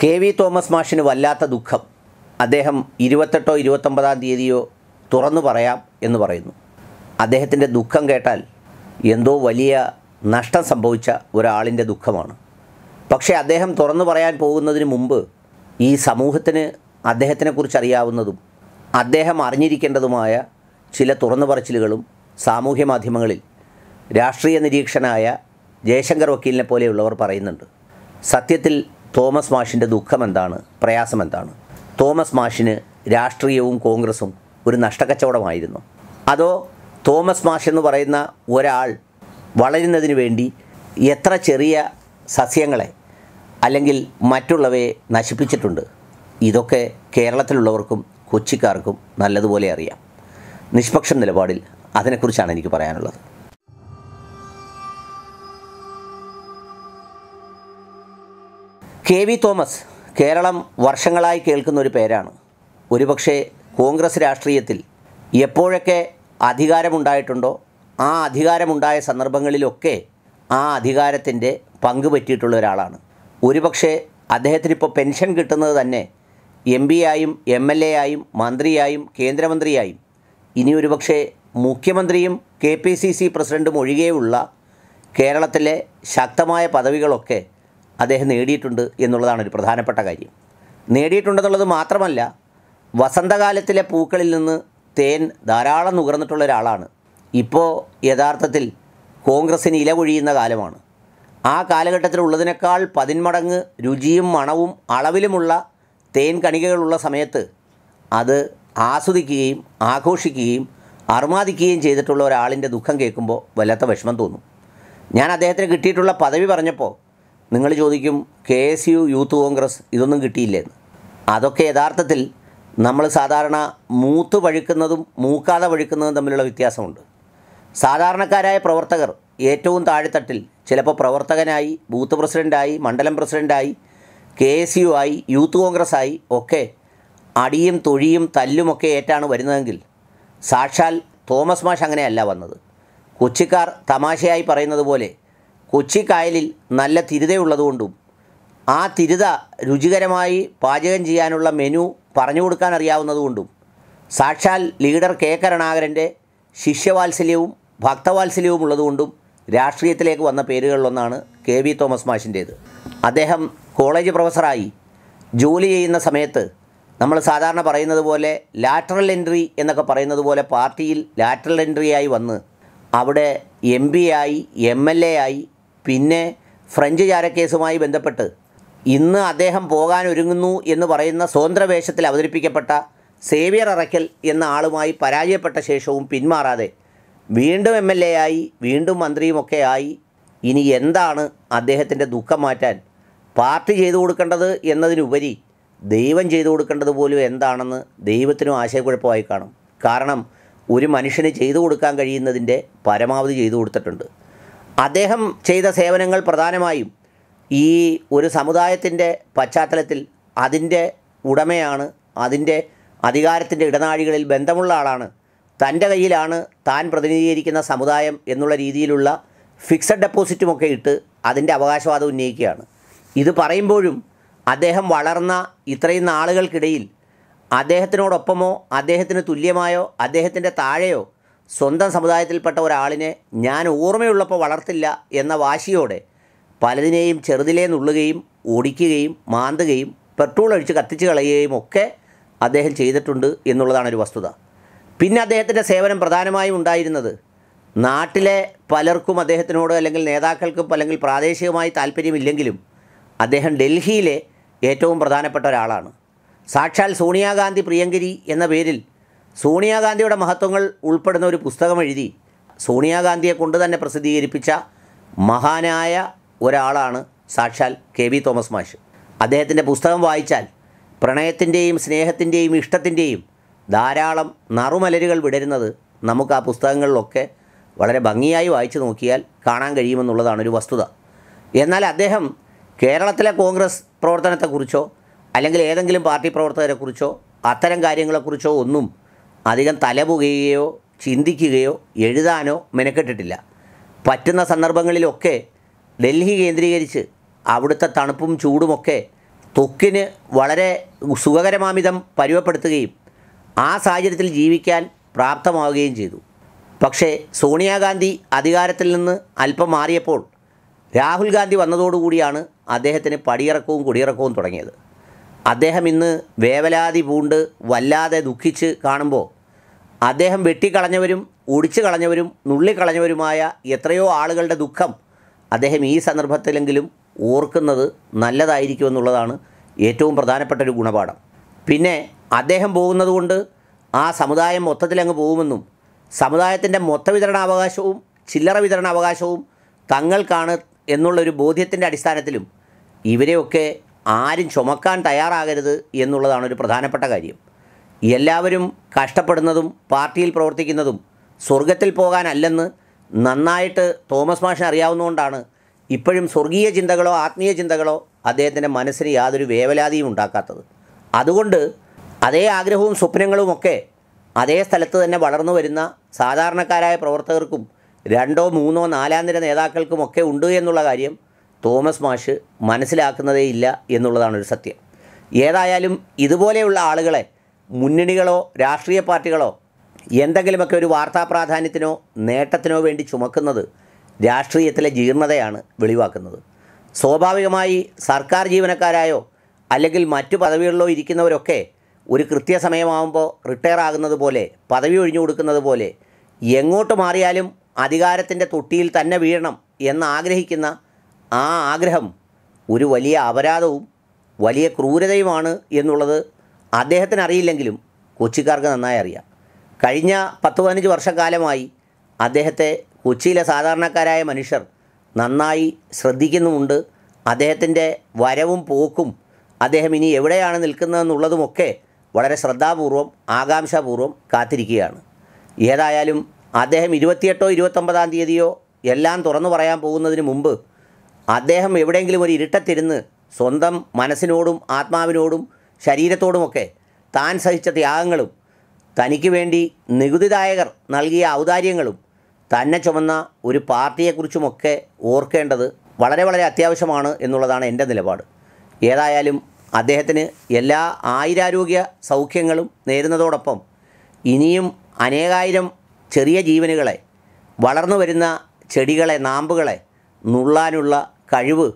K V Thomas മാഷിന് വല്ലാത്ത ദുഃഖം അദ്ദേഹം ഇരുപത്തെട്ടോ ഇരുപത്തൊമ്പതാം തീയതിയോ തുറന്നു പറയാം എന്ന് പറയുന്നു അദ്ദേഹത്തിൻ്റെ ദുഃഖം കേട്ടാൽ എന്തോ വലിയ നഷ്ടം സംഭവിച്ച ഒരാളിൻ്റെ ദുഃഖമാണ് പക്ഷേ അദ്ദേഹം തുറന്നു പറയാൻ പോകുന്നതിന് മുമ്പ് ഈ സമൂഹത്തിന് അദ്ദേഹത്തിനെക്കുറിച്ച് അറിയാവുന്നതും അദ്ദേഹം അറിഞ്ഞിരിക്കേണ്ടതുമായ ചില തുറന്നു പറച്ചിലുകളും സാമൂഹ്യ മാധ്യമങ്ങളിൽ രാഷ്ട്രീയ നിരീക്ഷനായ ജയശങ്കർ വക്കീലിനെ പോലെയുള്ളവർ പറയുന്നുണ്ട് സത്യത്തിൽ തോമസ് മാഷിൻ്റെ ദുഃഖം എന്താണ് പ്രയാസം എന്താണ് തോമസ് മാഷിന് രാഷ്ട്രീയവും കോൺഗ്രസും ഒരു നഷ്ടക്കച്ചവടമായിരുന്നു അതോ തോമസ് മാഷ് എന്ന് പറയുന്ന ഒരാൾ വളരുന്നതിന് വേണ്ടി എത്ര ചെറിയ സസ്യങ്ങളെ അല്ലെങ്കിൽ മറ്റുള്ളവയെ നശിപ്പിച്ചിട്ടുണ്ട് ഇതൊക്കെ കേരളത്തിലുള്ളവർക്കും കൊച്ചിക്കാർക്കും നല്ലതുപോലെ അറിയാം നിഷ്പക്ഷം നിലപാടിൽ അതിനെക്കുറിച്ചാണ് എനിക്ക് പറയാനുള്ളത് കെ വി തോമസ് കേരളം വർഷങ്ങളായി കേൾക്കുന്ന ഒരു പേരാണ് ഒരുപക്ഷെ കോൺഗ്രസ് രാഷ്ട്രീയത്തിൽ എപ്പോഴൊക്കെ അധികാരമുണ്ടായിട്ടുണ്ടോ ആ അധികാരമുണ്ടായ സന്ദർഭങ്ങളിലൊക്കെ ആ അധികാരത്തിൻ്റെ പങ്ക് പറ്റിയിട്ടുള്ള ഒരാളാണ് ഒരുപക്ഷെ അദ്ദേഹത്തിനിപ്പോൾ പെൻഷൻ കിട്ടുന്നത് തന്നെ എം പി ആയും എം എൽ എ ആയും മന്ത്രിയായും കേന്ദ്രമന്ത്രിയായും ഇനി ഒരുപക്ഷെ മുഖ്യമന്ത്രിയും കെ പി സി സി പ്രസിഡൻറ്റും ഒഴികെയുള്ള കേരളത്തിലെ ശക്തമായ പദവികളൊക്കെ അദ്ദേഹം നേടിയിട്ടുണ്ട് എന്നുള്ളതാണ് ഒരു പ്രധാനപ്പെട്ട കാര്യം നേടിയിട്ടുണ്ടെന്നുള്ളത് മാത്രമല്ല വസന്തകാലത്തിലെ പൂക്കളിൽ നിന്ന് തേൻ ധാരാളം നുകർന്നിട്ടുള്ള ഒരാളാണ് ഇപ്പോൾ യഥാർത്ഥത്തിൽ കോൺഗ്രസ്സിന് ഇലവൊഴിയുന്ന കാലമാണ് ആ കാലഘട്ടത്തിലുള്ളതിനേക്കാൾ പതിന്മടങ്ങ് രുചിയും മണവും അളവിലുമുള്ള തേൻ കണികകളുള്ള സമയത്ത് അത് ആസ്വദിക്കുകയും ആഘോഷിക്കുകയും അർമാദിക്കുകയും ചെയ്തിട്ടുള്ള ഒരാളിൻ്റെ ദുഃഖം കേൾക്കുമ്പോൾ വല്ലാത്ത വിഷമം തോന്നും ഞാൻ അദ്ദേഹത്തിന് കിട്ടിയിട്ടുള്ള പദവി പറഞ്ഞപ്പോൾ നിങ്ങൾ ചോദിക്കും K S U youth Congress ഇതൊന്നും കിട്ടിയില്ലെന്ന് അതൊക്കെ യഥാർത്ഥത്തിൽ നമ്മൾ സാധാരണ മൂത്ത് വഴുക്കുന്നതും മൂക്കാതെ വഴുക്കുന്നതും തമ്മിലുള്ള വ്യത്യാസമുണ്ട് സാധാരണക്കാരായ പ്രവർത്തകർ ഏറ്റവും താഴെത്തട്ടിൽ ചിലപ്പോൾ പ്രവർത്തകനായി ബൂത്ത് പ്രസിഡൻ്റായി മണ്ഡലം പ്രസിഡൻ്റായി കെ എസ് യു ആയി യൂത്ത് കോൺഗ്രസ് ആയി ഒക്കെ അടിയും തൊഴിയും തല്ലുമൊക്കെ ഏറ്റാണ് വരുന്നതെങ്കിൽ സാക്ഷാൽ തോമസ് മാഷ് അങ്ങനെയല്ല വന്നത് കൊച്ചിക്കാർ തമാശയായി പറയുന്നത് പോലെ കൊച്ചിക്കായലിൽ നല്ല തിരുതയുള്ളതുകൊണ്ടും ആ തിരുത രുചികരമായി പാചകം ചെയ്യാനുള്ള മെനു പറഞ്ഞു കൊടുക്കാൻ അറിയാവുന്നതുകൊണ്ടും സാക്ഷാൽ ലീഡർ കെ കരുണാകരൻ്റെ ശിഷ്യവാത്സല്യവും ഭക്തവാത്സല്യവും ഉള്ളതുകൊണ്ടും രാഷ്ട്രീയത്തിലേക്ക് വന്ന പേരുകളിലൊന്നാണ് കെ വി തോമസ് മാഷിൻ്റേത് അദ്ദേഹം കോളേജ് പ്രൊഫസറായി ജോലി ചെയ്യുന്ന സമയത്ത് നമ്മൾ സാധാരണ പറയുന്നത് പോലെ ലാറ്ററൽ എൻട്രി എന്നൊക്കെ പറയുന്നത് പോലെ പാർട്ടിയിൽ ലാറ്ററൽ എൻട്രിയായി വന്ന് അവിടെ എം പി ആയി എം എൽ എ ആയി പിന്നെ ഫ്രഞ്ച് ചാരക്കേസുമായി ബന്ധപ്പെട്ട് ഇന്ന് അദ്ദേഹം പോകാൻ ഒരുങ്ങുന്നു എന്ന് പറയുന്ന സ്വതന്ത്രവേഷത്തിൽ അവതരിപ്പിക്കപ്പെട്ട സേവിയർ അറയ്ക്കൽ എന്ന ആളുമായി പരാജയപ്പെട്ട ശേഷവും പിന്മാറാതെ വീണ്ടും എം എൽ എ ആയി വീണ്ടും മന്ത്രിയുമൊക്കെ ആയി ഇനി എന്താണ് അദ്ദേഹത്തിൻ്റെ ദുഃഖം മാറ്റാൻ പാർട്ടി ചെയ്തു കൊടുക്കേണ്ടത് എന്നതിനുപരി ദൈവം ചെയ്തു കൊടുക്കേണ്ടത് പോലും എന്താണെന്ന് ദൈവത്തിനും ആശയക്കുഴപ്പമായി കാണും കാരണം ഒരു മനുഷ്യന് ചെയ്തു കൊടുക്കാൻ കഴിയുന്നതിൻ്റെ പരമാവധി ചെയ്തു കൊടുത്തിട്ടുണ്ട് അദ്ദേഹം ചെയ്ത സേവനങ്ങൾ പ്രധാനമായും ഈ ഒരു സമുദായത്തിൻ്റെ പശ്ചാത്തലത്തിൽ അതിൻ്റെ ഉടമയാണ് അതിൻ്റെ അധികാരത്തിൻ്റെ ഇടനാഴികളിൽ ബന്ധമുള്ള ആളാണ് തൻ്റെ കയ്യിലാണ് താൻ പ്രതിനിധീകരിക്കുന്ന സമുദായം എന്നുള്ള രീതിയിലുള്ള ഫിക്സഡ് ഡെപ്പോസിറ്റുമൊക്കെ ഇട്ട് അതിൻ്റെ അവകാശവാദം ഉന്നയിക്കുകയാണ് ഇത് പറയുമ്പോഴും അദ്ദേഹം വളർന്ന ഇത്രയും നാളുകൾക്കിടയിൽ അദ്ദേഹത്തിനോടൊപ്പമോ അദ്ദേഹത്തിന് തുല്യമായോ അദ്ദേഹത്തിൻ്റെ താഴെയോ സ്വന്തം സമുദായത്തിൽപ്പെട്ട ഒരാളിനെ ഞാൻ ഓർമ്മയുള്ളപ്പോൾ വളർത്തില്ല എന്ന വാശിയോടെ പലതിനെയും ചെറുതിലേ നുള്ളുകയും ഓടിക്കുകയും മാന്തുകയും പെട്രോൾ ഒഴിച്ച് കത്തിച്ച് കളയുകയും ഒക്കെ അദ്ദേഹം ചെയ്തിട്ടുണ്ട് എന്നുള്ളതാണ് ഒരു വസ്തുത പിന്നെ അദ്ദേഹത്തിൻ്റെ സേവനം പ്രധാനമായും ഉണ്ടായിരുന്നത് നാട്ടിലെ പലർക്കും അദ്ദേഹത്തിനോട് അല്ലെങ്കിൽ നേതാക്കൾക്കും അല്ലെങ്കിൽ പ്രാദേശികമായി താല്പര്യമില്ലെങ്കിലും അദ്ദേഹം ഡൽഹിയിലെ ഏറ്റവും പ്രധാനപ്പെട്ട ഒരാളാണ് സാക്ഷാൽ സോണിയാഗാന്ധി പ്രിയങ്കരി എന്ന പേരിൽ സോണിയാഗാന്ധിയുടെ മഹത്വങ്ങൾ ഉൾപ്പെടുന്ന ഒരു പുസ്തകം എഴുതി സോണിയാഗാന്ധിയെ കൊണ്ട് തന്നെ പ്രസിദ്ധീകരിപ്പിച്ച മഹാനായ ഒരാളാണ് സാക്ഷാൽ കെ വി തോമസ് മാഷ് അദ്ദേഹത്തിൻ്റെ പുസ്തകം വായിച്ചാൽ പ്രണയത്തിൻ്റെയും സ്നേഹത്തിൻ്റെയും ഇഷ്ടത്തിൻ്റെയും ധാരാളം നറുമലരുകൾ വിടരുന്നത് നമുക്ക് ആ പുസ്തകങ്ങളിലൊക്കെ വളരെ ഭംഗിയായി വായിച്ചു നോക്കിയാൽ കാണാൻ കഴിയുമെന്നുള്ളതാണ് ഒരു വസ്തുത എന്നാൽ അദ്ദേഹം കേരളത്തിലെ കോൺഗ്രസ് പ്രവർത്തനത്തെക്കുറിച്ചോ അല്ലെങ്കിൽ ഏതെങ്കിലും പാർട്ടി പ്രവർത്തകരെക്കുറിച്ചോ അത്തരം കാര്യങ്ങളെക്കുറിച്ചോ ഒന്നും അധികം തലപുകയോ ചിന്തിക്കുകയോ എഴുതാനോ മെനക്കെട്ടിട്ടില്ല പറ്റുന്ന സന്ദർഭങ്ങളിലൊക്കെ ഡൽഹി കേന്ദ്രീകരിച്ച് അവിടുത്തെ തണുപ്പും ചൂടുമൊക്കെ തൊക്കിന് വളരെ സുഖകരമാമിതം പരുവപ്പെടുത്തുകയും ആ സാഹചര്യത്തിൽ ജീവിക്കാൻ പ്രാപ്തമാവുകയും ചെയ്തു പക്ഷേ സോണിയാഗാന്ധി അധികാരത്തിൽ നിന്ന് അല്പം മാറിയപ്പോൾ രാഹുൽ ഗാന്ധി വന്നതോടുകൂടിയാണ് അദ്ദേഹത്തിന് പടിയിറക്കവും കുടിയിറക്കവും തുടങ്ങിയത് അദ്ദേഹം ഇന്ന് വേവലാതി പൂണ്ട് വല്ലാതെ ദുഃഖിച്ച് കാണുമ്പോൾ അദ്ദേഹം വെട്ടിക്കളഞ്ഞവരും ഒടിച്ചു കളഞ്ഞവരും നുള്ളിക്കളഞ്ഞവരുമായ എത്രയോ ആളുകളുടെ ദുഃഖം അദ്ദേഹം ഈ സന്ദർഭത്തിലെങ്കിലും ഓർക്കുന്നത് നല്ലതായിരിക്കുമെന്നുള്ളതാണ് ഏറ്റവും പ്രധാനപ്പെട്ട ഒരു ഗുണപാഠം പിന്നെ അദ്ദേഹം പോകുന്നതുകൊണ്ട് ആ സമുദായം മൊത്തത്തിലങ്ങ് പോകുമെന്നും സമുദായത്തിൻ്റെ മൊത്ത വിതരണാവകാശവും ചില്ലറ വിതരണാവകാശവും തങ്ങൾക്കാണ് എന്നുള്ളൊരു ബോധ്യത്തിൻ്റെ അടിസ്ഥാനത്തിലും ഇവരെയൊക്കെ ആരും ചുമക്കാൻ തയ്യാറാകരുത് എന്നുള്ളതാണ് ഒരു പ്രധാനപ്പെട്ട കാര്യം എല്ലാവരും കഷ്ടപ്പെടുന്നതും പാർട്ടിയിൽ പ്രവർത്തിക്കുന്നതും സ്വർഗത്തിൽ പോകാനല്ലെന്ന് നന്നായിട്ട് തോമസ് മാഷിന് അറിയാവുന്നതുകൊണ്ടാണ് ഇപ്പോഴും സ്വർഗീയ ചിന്തകളോ ആത്മീയ ചിന്തകളോ അദ്ദേഹത്തിൻ്റെ മനസ്സിന് യാതൊരു വേവലാതിയും ഉണ്ടാക്കാത്തത് അതുകൊണ്ട് അതേ ആഗ്രഹവും സ്വപ്നങ്ങളുമൊക്കെ അതേ സ്ഥലത്ത് തന്നെ വളർന്നു വരുന്ന സാധാരണക്കാരായ പ്രവർത്തകർക്കും രണ്ടോ മൂന്നോ നാലാം നിര നേതാക്കൾക്കുമൊക്കെ ഉണ്ട് എന്നുള്ള കാര്യം തോമസ് മാഷ് മനസ്സിലാക്കുന്നതേ ഇല്ല എന്നുള്ളതാണ് ഒരു സത്യം ഏതായാലും ഇതുപോലെയുള്ള ആളുകളെ മുന്നണികളോ രാഷ്ട്രീയ പാർട്ടികളോ എന്തെങ്കിലുമൊക്കെ ഒരു വാർത്താ പ്രാധാന്യത്തിനോ നേട്ടത്തിനോ വേണ്ടി ചുമക്കുന്നത് രാഷ്ട്രീയത്തിലെ ജീർണതയാണ് വെളിവാക്കുന്നത് സ്വാഭാവികമായി സർക്കാർ ജീവനക്കാരായോ അല്ലെങ്കിൽ മറ്റു പദവികളിലോ ഇരിക്കുന്നവരൊക്കെ ഒരു കൃത്യസമയമാകുമ്പോൾ റിട്ടയർ ആകുന്നത് പോലെ പദവി ഒഴിഞ്ഞു കൊടുക്കുന്നത് പോലെ എങ്ങോട്ട് മാറിയാലും അധികാരത്തിൻ്റെ തൊട്ടിയിൽ തന്നെ വീഴണം എന്നാഗ്രഹിക്കുന്ന ആഗ്രഹിക്കുന്ന ആ ആഗ്രഹം ഒരു വലിയ അപരാധവും വലിയ ക്രൂരതയുമാണ് എന്നുള്ളത് അദ്ദേഹത്തിന് അറിയില്ലെങ്കിലും കൊച്ചിക്കാർക്ക് നന്നായി അറിയാം കഴിഞ്ഞ പത്ത് പതിനഞ്ച് വർഷക്കാലമായി അദ്ദേഹത്തെ കൊച്ചിയിലെ സാധാരണക്കാരായ മനുഷ്യർ നന്നായി ശ്രദ്ധിക്കുന്നുമുണ്ട് അദ്ദേഹത്തിൻ്റെ വരവും പോക്കും അദ്ദേഹം ഇനി എവിടെയാണ് നിൽക്കുന്നതെന്നുള്ളതുമൊക്കെ വളരെ ശ്രദ്ധാപൂർവം ആകാംക്ഷാപൂർവം കാത്തിരിക്കുകയാണ് ഏതായാലും അദ്ദേഹം ഇരുപത്തിയെട്ടോ ഇരുപത്തൊമ്പതാം തീയതിയോ എല്ലാം തുറന്നു പറയാൻ പോകുന്നതിന് മുമ്പ് അദ്ദേഹം എവിടെയെങ്കിലും ഒരു ഇരുട്ടത്തിരുന്ന് സ്വന്തം മനസ്സിനോടും ആത്മാവിനോടും ശരീരത്തോടുമൊക്കെ താൻ സഹിച്ച ത്യാഗങ്ങളും തനിക്ക് വേണ്ടി നികുതിദായകർ നൽകിയ ഔദാര്യങ്ങളും തന്നെ ചുമന്ന ഒരു പാർട്ടിയെക്കുറിച്ചുമൊക്കെ ഓർക്കേണ്ടത് വളരെ വളരെ അത്യാവശ്യമാണ് എന്നുള്ളതാണ് എൻ്റെ നിലപാട് ഏതായാലും അദ്ദേഹത്തിന് എല്ലാ ആയിരാരോഗ്യ സൗഖ്യങ്ങളും നേരുന്നതോടൊപ്പം ഇനിയും അനേകായിരം ചെറിയ ജീവനുകളെ വളർന്നു വരുന്ന ചെടികളെ നാമ്പുകളെ നുള്ളാനുള്ള കഴിവ്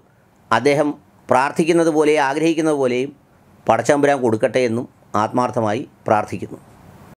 അദ്ദേഹം പ്രാർത്ഥിക്കുന്നത് പോലെയും ആഗ്രഹിക്കുന്നത് പോലെയും പടച്ചമ്പുരാൻ കൊടുക്കട്ടെ എന്നും ആത്മാർത്ഥമായി പ്രാർത്ഥിക്കുന്നു